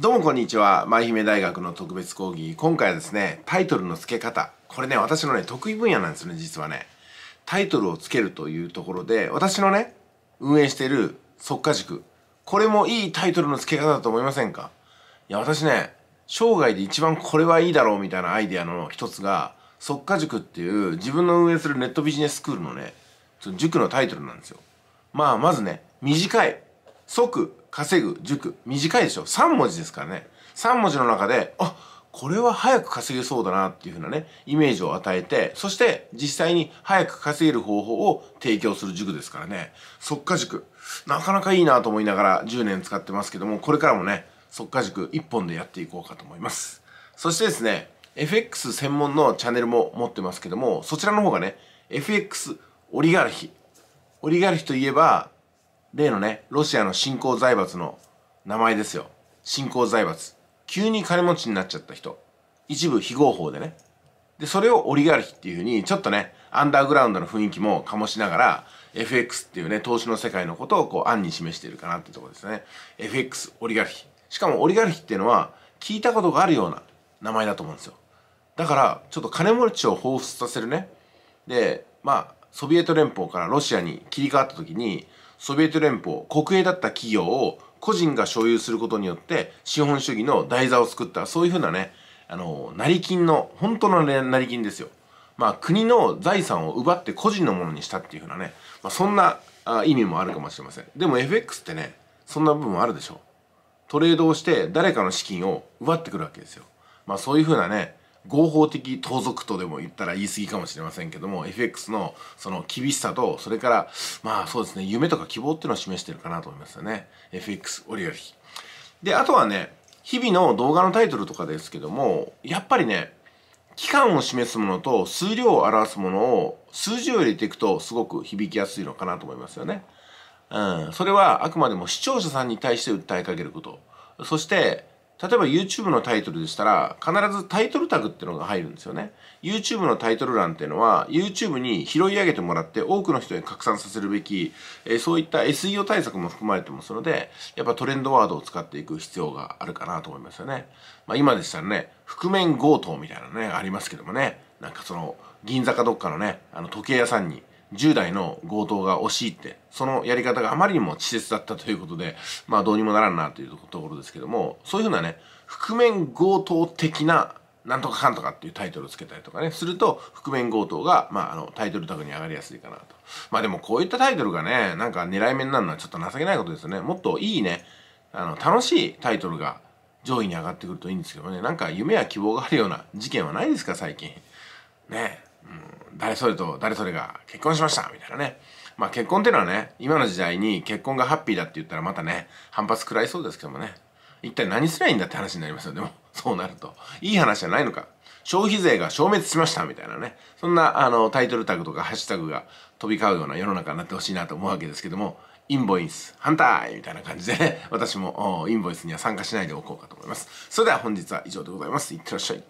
どうもこんにちは舞姫大学の特別講義今回はですねタイトルの付け方これね私のね得意分野なんですね実はねタイトルを付けるというところで私のね運営している即価塾これもいいタイトルの付け方だと思いませんかいや私ね生涯で一番これはいいだろうみたいなアイディアの一つが即価塾っていう自分の運営するネットビジネススクールのねその塾のタイトルなんですよまあまずね短い即稼ぐ塾短いでしょ3文字ですからね3文字の中であこれは早く稼げそうだなっていうふうなねイメージを与えてそして実際に早く稼げる方法を提供する塾ですからね即価塾なかなかいいなと思いながら10年使ってますけどもこれからもね即価塾1本でやっていこうかと思いますそしてですね FX 専門のチャンネルも持ってますけどもそちらの方がね FX オリガルヒオリガルヒといえば例のね、ロシアの新興財閥の名前ですよ。新興財閥。急に金持ちになっちゃった人。一部非合法でね。で、それをオリガルヒっていうふうに、ちょっとね、アンダーグラウンドの雰囲気も醸しながら、FX っていうね、投資の世界のことをこう、暗に示しているかなってとこですね。FX、オリガルヒ。しかもオリガルヒっていうのは、聞いたことがあるような名前だと思うんですよ。だから、ちょっと金持ちを彷彿させるね。で、まあ、ソビエト連邦からロシアに切り替わった時に、ソビエト連邦国営だった企業を個人が所有することによって資本主義の台座を作ったそういうふうなねあの成金の本当の成金ですよまあ国の財産を奪って個人のものにしたっていうふうなね、まあ、そんな意味もあるかもしれませんでも FX ってねそんな部分あるでしょトレードをして誰かの資金を奪ってくるわけですよまあそういうふうなね合法的盗賊とでも言ったら言い過ぎかもしれませんけども FX のその厳しさとそれからまあそうですね夢とか希望っていうのを示してるかなと思いますよね FX オリガルヒであとはね日々の動画のタイトルとかですけどもやっぱりね期間を示すものと数量を表すものを数字を入れていくとすごく響きやすいのかなと思いますよねうんそれはあくまでも視聴者さんに対して訴えかけることそして例えば YouTube のタイトルでしたら必ずタイトルタグってのが入るんですよね YouTube のタイトル欄っていうのは YouTube に拾い上げてもらって多くの人に拡散させるべき、えー、そういった SEO 対策も含まれてますのでやっぱトレンドワードを使っていく必要があるかなと思いますよね、まあ、今でしたらね覆面強盗みたいなのねありますけどもねなんかその銀座かどっかのねあの時計屋さんに10代の強盗が押し入って、そのやり方があまりにも稚拙だったということで、まあどうにもならんなというところですけども、そういうふうなね、覆面強盗的ななんとかかんとかっていうタイトルをつけたりとかね、すると、覆面強盗が、まあ、あの、タイトルタグに上がりやすいかなと。まあでもこういったタイトルがね、なんか狙い目になるのはちょっと情けないことですよね。もっといいね、あの、楽しいタイトルが上位に上がってくるといいんですけどね、なんか夢や希望があるような事件はないですか、最近。ねうん、誰それと誰それが結婚しましたみたいなね。まあ結婚っていうのはね、今の時代に結婚がハッピーだって言ったらまたね、反発食らいそうですけどもね。一体何すりゃいいんだって話になりますよ、でも。そうなると。いい話じゃないのか。消費税が消滅しましたみたいなね。そんなあのタイトルタグとかハッシュタグが飛び交うような世の中になってほしいなと思うわけですけども、インボイス反対みたいな感じで、ね、私もインボイスには参加しないでおこうかと思います。それでは本日は以上でございます。いってらっしゃい。